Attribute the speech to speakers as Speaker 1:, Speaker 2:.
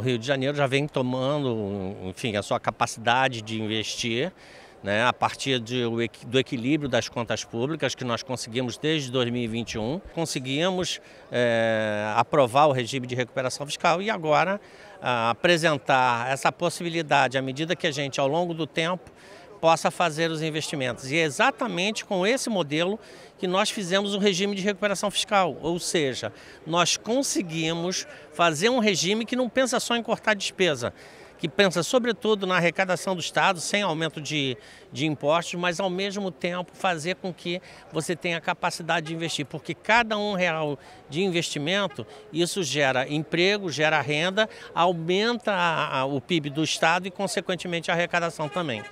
Speaker 1: o Rio de Janeiro já vem tomando, enfim, a sua capacidade de investir, né, a partir de, do equilíbrio das contas públicas que nós conseguimos desde 2021, conseguimos é, aprovar o regime de recuperação fiscal e agora a, ah, apresentar essa possibilidade à medida que a gente, ao longo do tempo, possa fazer os investimentos. E é exatamente com esse modelo que nós fizemos o um regime de recuperação fiscal, ou seja, nós conseguimos fazer um regime que não pensa só em cortar despesa, que pensa sobretudo na arrecadação do Estado, sem aumento de, de impostos, mas ao mesmo tempo fazer com que você tenha capacidade de investir, porque cada um real de investimento, isso gera emprego, gera renda, aumenta a, a, o PIB do Estado e, consequentemente, a arrecadação também.